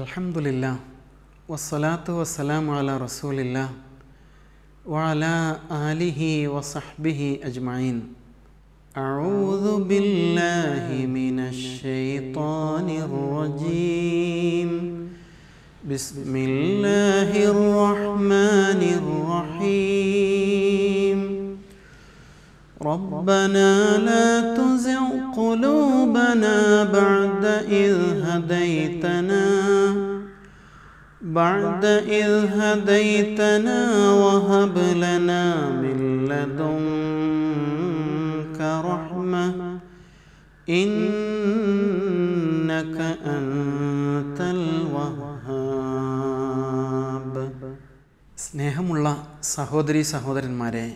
الحمد لله والصلاة والسلام على رسول الله وعلى آله وصحبه أجمعين أعوذ بالله من الشيطان الرجيم بسم الله الرحمن الرحيم ربنا لا تزغ قلوبنا بعد إذ هديتنا بعد إذ هديتنا وهب لنا من لدنك رحمة إنك أنت الوهاب الله سهودري സഹോദരി സഹോദരന്മാരെ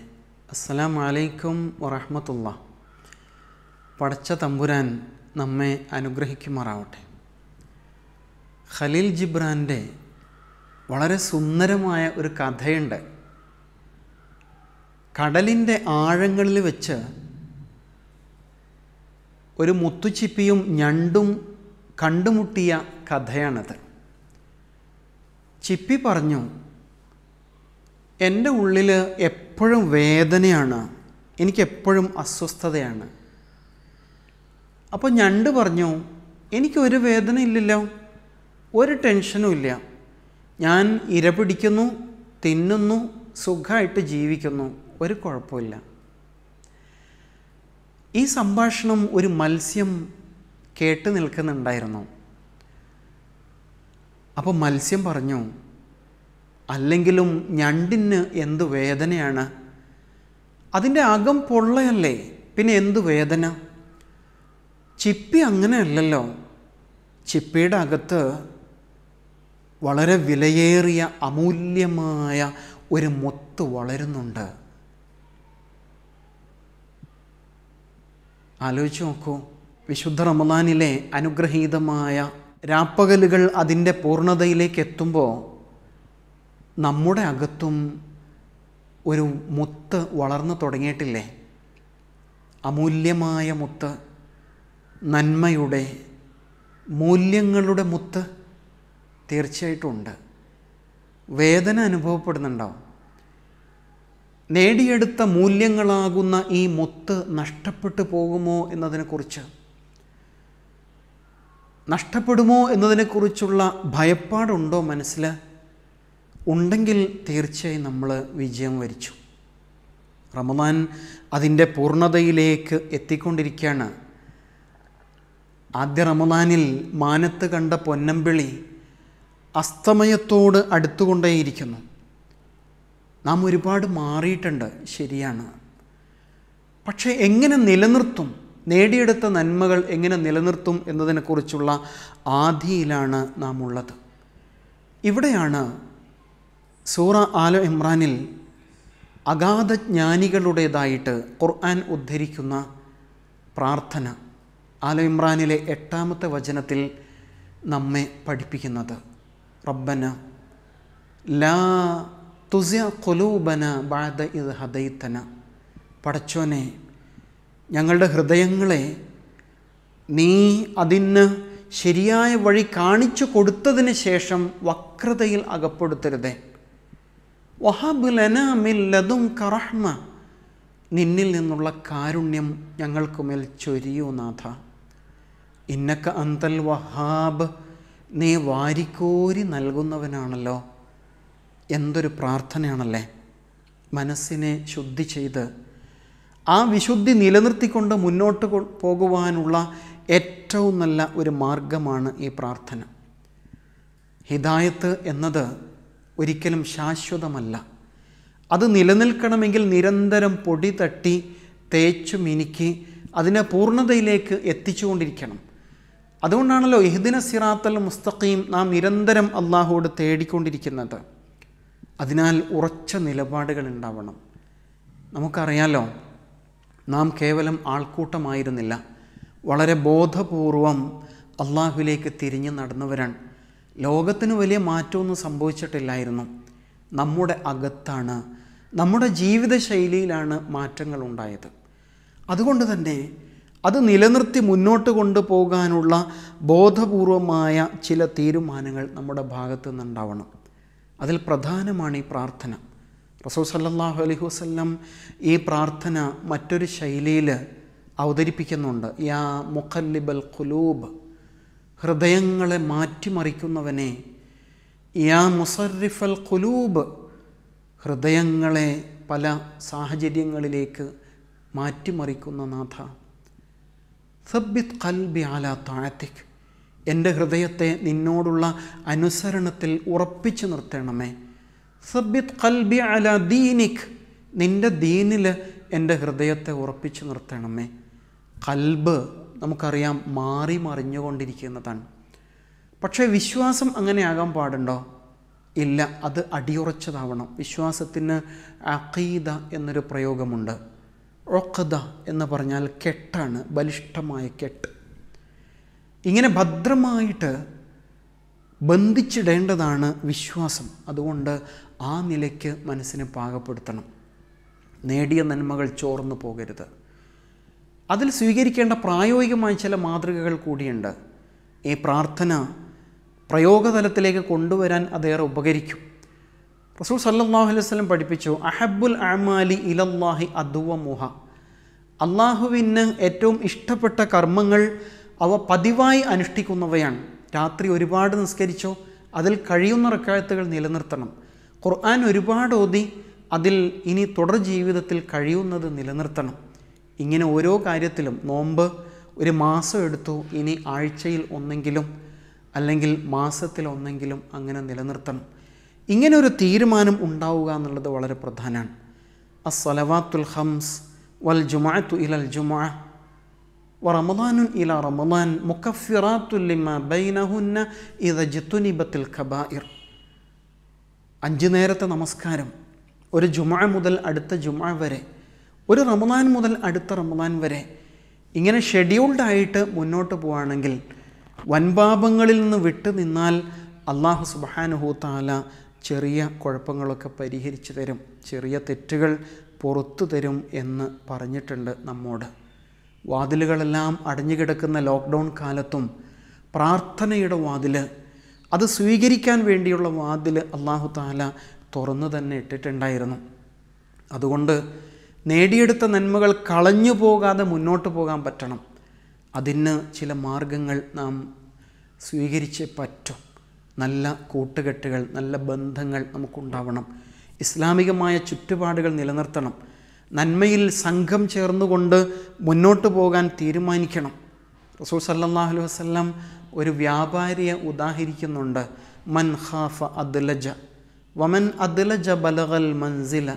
അസ്സലാമു വലൈക്കും വറഹമത്തുള്ള പടച്ച തമ്പുരാൻ നമ്മെ അനുഗ്രഹിക്കുമാറാവട്ടെ ഖലീൽ ജിബ്രാൻ്റെ വളരെ സുന്ദരമായ ഒരു കഥയുണ്ട് കടലിൻ്റെ ആഴങ്ങളിൽ വെച്ച് ഒരു മുത്തുച്ചിപ്പിയും ഞണ്ടും കണ്ടുമുട്ടിയ കഥയാണത് ചിപ്പി പറഞ്ഞു എൻ്റെ ഉള്ളിൽ എപ്പോഴും വേദനയാണ് എനിക്കെപ്പോഴും അസ്വസ്ഥതയാണ് അപ്പോൾ ഞണ്ട് പറഞ്ഞു എനിക്കൊരു വേദന ഇല്ലല്ലോ ഒരു ടെൻഷനും ഇല്ല ഞാൻ ഇര പിടിക്കുന്നു തിന്നുന്നു സുഖമായിട്ട് ജീവിക്കുന്നു ഒരു കുഴപ്പമില്ല ഈ സംഭാഷണം ഒരു മത്സ്യം കേട്ട് നിൽക്കുന്നുണ്ടായിരുന്നു അപ്പോൾ മത്സ്യം പറഞ്ഞു അല്ലെങ്കിലും ഞണ്ടിന് എന്ത് വേദനയാണ് അതിൻ്റെ അകം പൊള്ളയല്ലേ പിന്നെ എന്ത് വേദന ചിപ്പി അങ്ങനെയല്ലല്ലോ ചിപ്പിയുടെ അകത്ത് വളരെ വിലയേറിയ അമൂല്യമായ ഒരു മൊത്ത് വളരുന്നുണ്ട് ആലോചിച്ച് നോക്കൂ വിശുദ്ധ റമദാനിലെ അനുഗ്രഹീതമായ രാപ്പകലുകൾ അതിൻ്റെ പൂർണ്ണതയിലേക്ക് എത്തുമ്പോൾ നമ്മുടെ അകത്തും ഒരു മുത്ത് വളർന്നു തുടങ്ങിയിട്ടില്ലേ അമൂല്യമായ മുത്ത് നന്മയുടെ മൂല്യങ്ങളുടെ മുത്ത് തീർച്ചയായിട്ടും ഉണ്ട് വേദന അനുഭവപ്പെടുന്നുണ്ടാവും നേടിയെടുത്ത മൂല്യങ്ങളാകുന്ന ഈ മുത്ത് നഷ്ടപ്പെട്ടു പോകുമോ എന്നതിനെക്കുറിച്ച് നഷ്ടപ്പെടുമോ എന്നതിനെക്കുറിച്ചുള്ള ഭയപ്പാടുണ്ടോ മനസ്സിൽ ഉണ്ടെങ്കിൽ തീർച്ചയായും നമ്മൾ വിജയം വരിച്ചു റമദാൻ അതിൻ്റെ പൂർണ്ണതയിലേക്ക് എത്തിക്കൊണ്ടിരിക്കുകയാണ് ആദ്യ റമദാനിൽ മാനത്ത് കണ്ട പൊന്നമ്പിളി അസ്തമയത്തോട് അടുത്തുകൊണ്ടേയിരിക്കുന്നു നാം ഒരുപാട് മാറിയിട്ടുണ്ട് ശരിയാണ് പക്ഷേ എങ്ങനെ നിലനിർത്തും നേടിയെടുത്ത നന്മകൾ എങ്ങനെ നിലനിർത്തും എന്നതിനെക്കുറിച്ചുള്ള ആധിയിലാണ് നാം ഉള്ളത് ഇവിടെയാണ് സൂറ ആല ഇമ്രാനിൽ അഗാധ ജ്ഞാനികളുടേതായിട്ട് ഖുർആൻ ഉദ്ധരിക്കുന്ന പ്രാർത്ഥന ആല ഇമ്രാനിലെ എട്ടാമത്തെ വചനത്തിൽ നമ്മെ പഠിപ്പിക്കുന്നത് റബ്ബന ലാ തുസ്യ കൊലൂബന ബാദ ഇത് ഹദൈത്തന പടച്ചോനെ ഞങ്ങളുടെ ഹൃദയങ്ങളെ നീ അതിന് ശരിയായ വഴി കാണിച്ചു കൊടുത്തതിന് ശേഷം വക്രതയിൽ അകപ്പെടുത്തരുതേ വഹാബ് മില്ലതും കറഹ്മ നിന്നിൽ നിന്നുള്ള കാരുണ്യം മേൽ ചൊരിയൂ നാഥ ഇന്നക്ക അന്തൽ വഹാബ് നീ വാരിക്കോരി നൽകുന്നവനാണല്ലോ എന്തൊരു പ്രാർത്ഥനയാണല്ലേ മനസ്സിനെ ശുദ്ധി ചെയ്ത് ആ വിശുദ്ധി നിലനിർത്തിക്കൊണ്ട് മുന്നോട്ട് പോകുവാനുള്ള ഏറ്റവും നല്ല ഒരു മാർഗമാണ് ഈ പ്രാർത്ഥന ഹിദായത്ത് എന്നത് ഒരിക്കലും ശാശ്വതമല്ല അത് നിലനിൽക്കണമെങ്കിൽ നിരന്തരം പൊടി തട്ടി തേച്ചു മിനുക്കി അതിനെ പൂർണ്ണതയിലേക്ക് എത്തിച്ചുകൊണ്ടിരിക്കണം അതുകൊണ്ടാണല്ലോ ഇഹ്ദിന സിറാത്തൽ മുസ്തഖീം നാം നിരന്തരം അള്ളാഹുവോട് തേടിക്കൊണ്ടിരിക്കുന്നത് അതിനാൽ ഉറച്ച നിലപാടുകൾ ഉണ്ടാവണം നമുക്കറിയാലോ നാം കേവലം ആൾക്കൂട്ടമായിരുന്നില്ല വളരെ ബോധപൂർവം അള്ളാഹുവിലേക്ക് തിരിഞ്ഞു നടന്നവരാണ് ലോകത്തിന് വലിയ മാറ്റമൊന്നും സംഭവിച്ചിട്ടില്ലായിരുന്നു നമ്മുടെ അകത്താണ് നമ്മുടെ ജീവിതശൈലിയിലാണ് മാറ്റങ്ങൾ ഉണ്ടായത് അതുകൊണ്ട് തന്നെ അത് നിലനിർത്തി മുന്നോട്ട് കൊണ്ടുപോകാനുള്ള ബോധപൂർവമായ ചില തീരുമാനങ്ങൾ നമ്മുടെ ഭാഗത്തു നിന്നുണ്ടാവണം അതിൽ പ്രധാനമാണ് ഈ പ്രാർത്ഥന റസൂ സല്ലാഹു അലൈഹി വസ്ലം ഈ പ്രാർത്ഥന മറ്റൊരു ശൈലിയിൽ അവതരിപ്പിക്കുന്നുണ്ട് യാ മുഖല്ലിബൽ ഖുലൂബ് ഹൃദയങ്ങളെ മാറ്റിമറിക്കുന്നവനെ യാ മുസറിഫൽ ഖുലൂബ് ഹൃദയങ്ങളെ പല സാഹചര്യങ്ങളിലേക്ക് മാറ്റിമറിക്കുന്ന നാഥ സബ്ബിത് കൽബി ആല താഴത്തേക്ക് എൻ്റെ ഹൃദയത്തെ നിന്നോടുള്ള അനുസരണത്തിൽ ഉറപ്പിച്ചു നിർത്തണമേ സബ്ബിത് കൽബി അല ദീനിക് നിൻ്റെ ദീനിൽ എൻ്റെ ഹൃദയത്തെ ഉറപ്പിച്ചു നിർത്തണമേ കൽബ് നമുക്കറിയാം മാറി മറിഞ്ഞുകൊണ്ടിരിക്കുന്നതാണ് പക്ഷേ വിശ്വാസം അങ്ങനെയാകാൻ പാടുണ്ടോ ഇല്ല അത് അടിയുറച്ചതാവണം വിശ്വാസത്തിന് അഖീദ എന്നൊരു പ്രയോഗമുണ്ട് ഒക്കദ എന്ന് പറഞ്ഞാൽ കെട്ടാണ് ബലിഷ്ഠമായ കെട്ട് ഇങ്ങനെ ഭദ്രമായിട്ട് ബന്ധിച്ചിടേണ്ടതാണ് വിശ്വാസം അതുകൊണ്ട് ആ നിലയ്ക്ക് മനസ്സിനെ പാകപ്പെടുത്തണം നേടിയ നന്മകൾ ചോർന്നു പോകരുത് അതിൽ സ്വീകരിക്കേണ്ട പ്രായോഗികമായ ചില മാതൃകകൾ കൂടിയുണ്ട് ഈ പ്രാർത്ഥന പ്രയോഗതലത്തിലേക്ക് കൊണ്ടുവരാൻ അതേറെ ഉപകരിക്കും റസൂൽ സല്ലാഹു അലൈഹി വസ്ലം പഠിപ്പിച്ചു അഹബുൽ അമാലി ഇലല്ലാഹി അദ്വ മുഹ അള്ളാഹുവിന് ഏറ്റവും ഇഷ്ടപ്പെട്ട കർമ്മങ്ങൾ അവ പതിവായി അനുഷ്ഠിക്കുന്നവയാണ് രാത്രി ഒരുപാട് നിസ്കരിച്ചോ അതിൽ കഴിയുന്ന റക്കായത്തുകൾ നിലനിർത്തണം ഖുർആൻ ഒരുപാട് ഓതി അതിൽ ഇനി തുടർ ജീവിതത്തിൽ കഴിയുന്നത് നിലനിർത്തണം ഇങ്ങനെ ഓരോ കാര്യത്തിലും നോമ്പ് ഒരു മാസം എടുത്തു ഇനി ആഴ്ചയിൽ ഒന്നെങ്കിലും അല്ലെങ്കിൽ മാസത്തിൽ ഒന്നെങ്കിലും അങ്ങനെ നിലനിർത്തണം ഇങ്ങനെ ഒരു തീരുമാനം ഉണ്ടാവുക എന്നുള്ളത് വളരെ പ്രധാനമാണ് അസ്വലവാത്തുൽ ഹംസ് വൽ ജുമാഅത്തു ഇലൽ ജുമാ റമദാനുൻ ഇല റമദാൻ മുക്കഫിറാത്തുല്ലിമ ബൈനഹുന്ന ഇതജിത്തുനിബത്തിൽ ഖബായിർ അഞ്ച് നേരത്തെ നമസ്കാരം ഒരു ജുമാ മുതൽ അടുത്ത ജുമാ വരെ ഒരു റമദാൻ മുതൽ അടുത്ത റമദാൻ വരെ ഇങ്ങനെ ഷെഡ്യൂൾഡ് ആയിട്ട് മുന്നോട്ട് പോവുകയാണെങ്കിൽ വൻപാപങ്ങളിൽ നിന്ന് വിട്ടു നിന്നാൽ അള്ളാഹു സുബാനുഹൂത്താല ചെറിയ കുഴപ്പങ്ങളൊക്കെ പരിഹരിച്ചു തരും ചെറിയ തെറ്റുകൾ പുറത്തു തരും എന്ന് പറഞ്ഞിട്ടുണ്ട് നമ്മോട് വാതിലുകളെല്ലാം അടഞ്ഞു കിടക്കുന്ന ലോക്ക്ഡൗൺ കാലത്തും പ്രാർത്ഥനയുടെ വാതിൽ അത് സ്വീകരിക്കാൻ വേണ്ടിയുള്ള വാതിൽ അള്ളാഹു താല തുറന്നു തന്നെ ഇട്ടിട്ടുണ്ടായിരുന്നു അതുകൊണ്ട് നേടിയെടുത്ത നന്മകൾ കളഞ്ഞു പോകാതെ മുന്നോട്ട് പോകാൻ പറ്റണം അതിന് ചില മാർഗങ്ങൾ നാം സ്വീകരിച്ച് പറ്റും നല്ല കൂട്ടുകെട്ടുകൾ നല്ല ബന്ധങ്ങൾ നമുക്കുണ്ടാവണം ഇസ്ലാമികമായ ചുറ്റുപാടുകൾ നിലനിർത്തണം നന്മയിൽ സംഘം ചേർന്നുകൊണ്ട് മുന്നോട്ട് പോകാൻ തീരുമാനിക്കണം റസൂൽ സല്ലാഹു അലൈഹി വസ്ലം ഒരു വ്യാപാരിയെ ഉദാഹരിക്കുന്നുണ്ട് മൻ ഖാഫ അദ്ലജ വമൻ അദ്ലജ ബലഗൽ മൻസില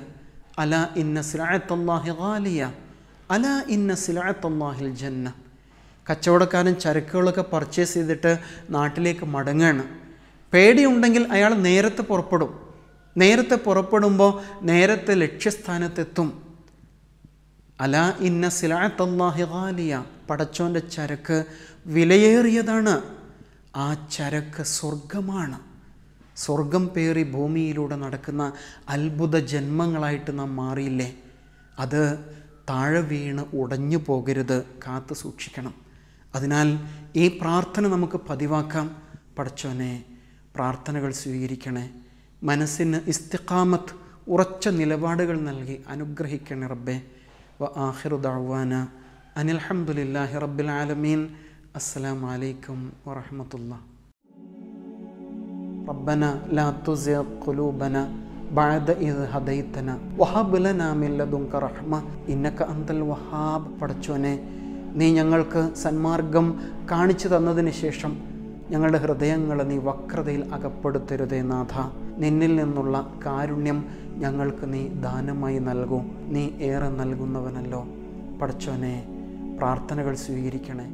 അല ഇന്ന സിലായത്തല്ലാഹി ഗാലിയ അല ഇന്ന സിലായത്തല്ലാഹിൽ ജന്ന കച്ചവടക്കാരൻ ചരക്കുകളൊക്കെ പർച്ചേസ് ചെയ്തിട്ട് നാട്ടിലേക്ക് മടങ്ങുകയാണ് പേടിയുണ്ടെങ്കിൽ അയാൾ നേരത്തെ പുറപ്പെടും നേരത്തെ പുറപ്പെടുമ്പോൾ നേരത്തെ ലക്ഷ്യസ്ഥാനത്തെത്തും അല ഇന്ന സിലാത്തല്ലാഹി ഗാലിയ പടച്ചോൻ്റെ ചരക്ക് വിലയേറിയതാണ് ആ ചരക്ക് സ്വർഗമാണ് സ്വർഗം പേറി ഭൂമിയിലൂടെ നടക്കുന്ന അത്ഭുത ജന്മങ്ങളായിട്ട് നാം മാറിയില്ലേ അത് താഴെ വീണ് ഉടഞ്ഞു പോകരുത് കാത്തു സൂക്ഷിക്കണം അതിനാൽ ഈ പ്രാർത്ഥന നമുക്ക് പതിവാക്കാം പടച്ചോനെ പ്രാർത്ഥനകൾ സ്വീകരിക്കണേ മനസ്സിന് ഇസ്തിഖാമത്ത് ഉറച്ച നിലപാടുകൾ നൽകി അനുഗ്രഹിക്കണേ റബ്ബെ വ ആഹിറു ദാവാന അനിൽഹമുല്ലാഹി റബ്ബിൽ ആലമീൻ അസ്സലാമലൈക്കും വറഹമത്തുള്ള ربنا لا تزغ قلوبنا بعد إذ هديتنا وهب لنا من لدنك رحمة إنك أنت الوهاب പടച്ചോനെ നീ ഞങ്ങൾക്ക് സന്മാർഗം കാണിച്ചു തന്നതിന് ശേഷം ഞങ്ങളുടെ ഹൃദയങ്ങളെ നീ വക്രതയിൽ അകപ്പെടുത്തരുതേ നാഥ നിന്നിൽ നിന്നുള്ള കാരുണ്യം ഞങ്ങൾക്ക് നീ ദാനമായി നൽകൂ നീ ഏറെ നൽകുന്നവനല്ലോ പഠിച്ചോനെ പ്രാർത്ഥനകൾ സ്വീകരിക്കണേ